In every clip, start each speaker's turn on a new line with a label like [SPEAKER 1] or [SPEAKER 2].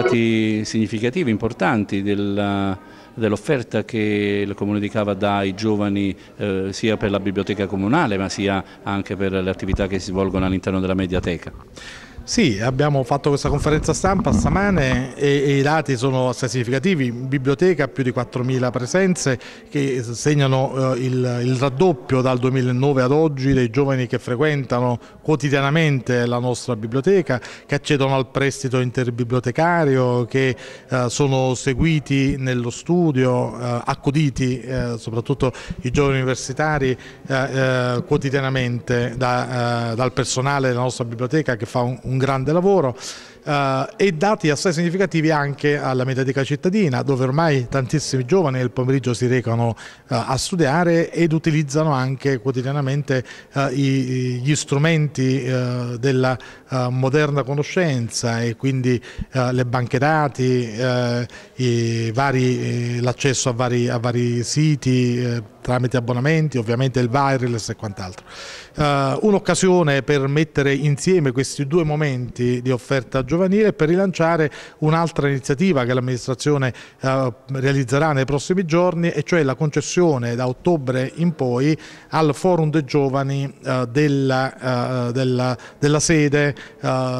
[SPEAKER 1] dati significativi, importanti della, dell'offerta che il Comune di Cava dà ai giovani eh, sia per la biblioteca comunale ma sia anche per le attività che si svolgono all'interno della mediateca.
[SPEAKER 2] Sì, abbiamo fatto questa conferenza stampa stamane e, e i dati sono assai significativi. In biblioteca più di 4.000 presenze che segnano eh, il, il, raddoppio dal 2009 ad oggi dei giovani che frequentano quotidianamente la nostra biblioteca, che accedono al prestito interbibliotecario, che eh, sono seguiti nello studio, eh, accuditi eh, soprattutto i giovani universitari eh, eh, quotidianamente da, dal personale della nostra biblioteca che fa un, un un grande lavoro eh, e dati assai significativi anche alla mediatica cittadina dove ormai tantissimi giovani nel pomeriggio si recano eh, a studiare ed utilizzano anche quotidianamente eh, i, gli strumenti eh, della eh, moderna conoscenza e quindi eh, le banche dati, l'accesso a, a vari, siti tramite abbonamenti, ovviamente il wireless e quant'altro. Uh, Un'occasione per mettere insieme questi due momenti di offerta giovanile e per rilanciare un'altra iniziativa che l'amministrazione uh, realizzerà nei prossimi giorni e cioè la concessione da ottobre in poi al Forum dei Giovani uh, della, della, della, sede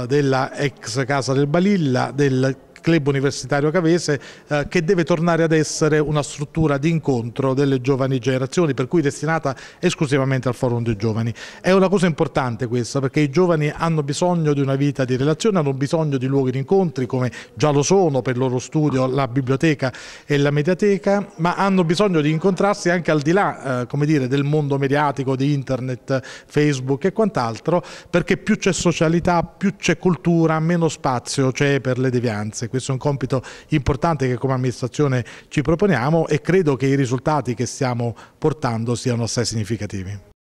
[SPEAKER 2] della ex Casa del Balilla, del Club Universitario Cavese eh, che deve tornare ad essere una struttura di incontro delle giovani generazioni per cui destinata esclusivamente al forum dei giovani. È una cosa importante questa perché i giovani hanno bisogno di una vita di relazione, hanno bisogno di luoghi di incontri come già lo sono per il loro studio la biblioteca e la mediateca, ma hanno bisogno di incontrarsi anche al di là eh, come dire, del mondo mediatico, di internet, Facebook e quant'altro perché più c'è socialità, più c'è cultura, meno spazio c'è per le devianze. Questo è un compito importante che come amministrazione ci proponiamo e credo che i risultati che stiamo portando siano assai significativi.